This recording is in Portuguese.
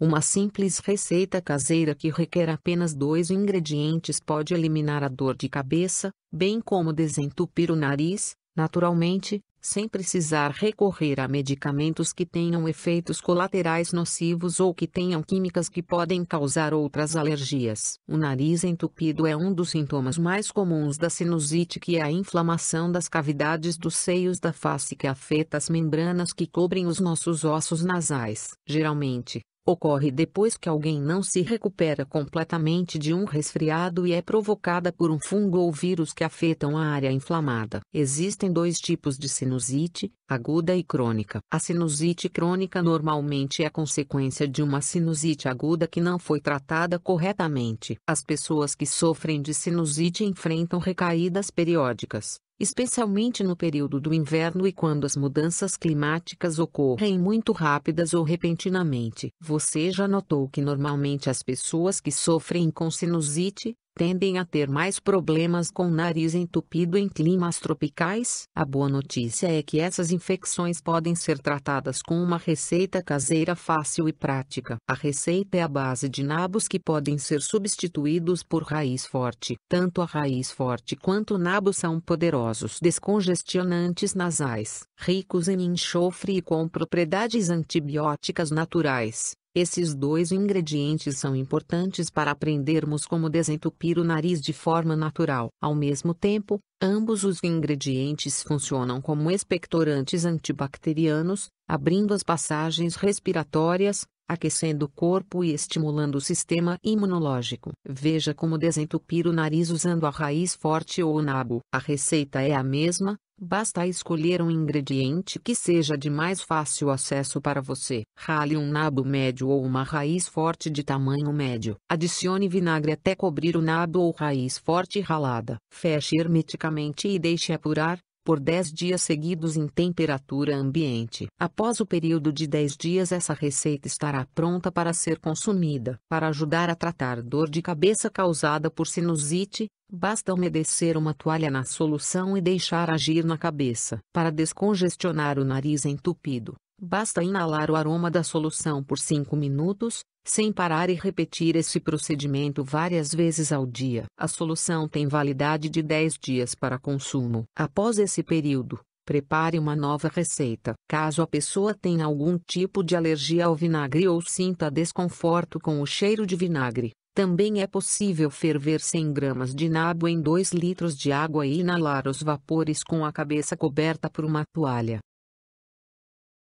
Uma simples receita caseira que requer apenas dois ingredientes pode eliminar a dor de cabeça, bem como desentupir o nariz, naturalmente, sem precisar recorrer a medicamentos que tenham efeitos colaterais nocivos ou que tenham químicas que podem causar outras alergias. O nariz entupido é um dos sintomas mais comuns da sinusite, que é a inflamação das cavidades dos seios da face que afeta as membranas que cobrem os nossos ossos nasais. Geralmente, ocorre depois que alguém não se recupera completamente de um resfriado e é provocada por um fungo ou vírus que afetam a área inflamada. Existem dois tipos de sinusite, aguda e crônica. A sinusite crônica normalmente é consequência de uma sinusite aguda que não foi tratada corretamente. As pessoas que sofrem de sinusite enfrentam recaídas periódicas especialmente no período do inverno e quando as mudanças climáticas ocorrem muito rápidas ou repentinamente. Você já notou que normalmente as pessoas que sofrem com sinusite, tendem a ter mais problemas com o nariz entupido em climas tropicais. A boa notícia é que essas infecções podem ser tratadas com uma receita caseira fácil e prática. A receita é a base de nabos que podem ser substituídos por raiz forte. Tanto a raiz forte quanto o nabo são poderosos descongestionantes nasais, ricos em enxofre e com propriedades antibióticas naturais. Esses dois ingredientes são importantes para aprendermos como desentupir o nariz de forma natural. Ao mesmo tempo, ambos os ingredientes funcionam como expectorantes antibacterianos, abrindo as passagens respiratórias, aquecendo o corpo e estimulando o sistema imunológico. Veja como desentupir o nariz usando a raiz forte ou o nabo. A receita é a mesma, Basta escolher um ingrediente que seja de mais fácil acesso para você. Rale um nabo médio ou uma raiz forte de tamanho médio. Adicione vinagre até cobrir o nabo ou raiz forte ralada. Feche hermeticamente e deixe apurar, por 10 dias seguidos em temperatura ambiente. Após o período de 10 dias, essa receita estará pronta para ser consumida. Para ajudar a tratar dor de cabeça causada por sinusite, basta umedecer uma toalha na solução e deixar agir na cabeça. Para descongestionar o nariz entupido, basta inalar o aroma da solução por 5 minutos, sem parar e repetir esse procedimento várias vezes ao dia. A solução tem validade de 10 dias para consumo. Após esse período, prepare uma nova receita. Caso a pessoa tenha algum tipo de alergia ao vinagre ou sinta desconforto com o cheiro de vinagre, também é possível ferver 100 gramas de nabo em 2 litros de água e inalar os vapores com a cabeça coberta por uma toalha.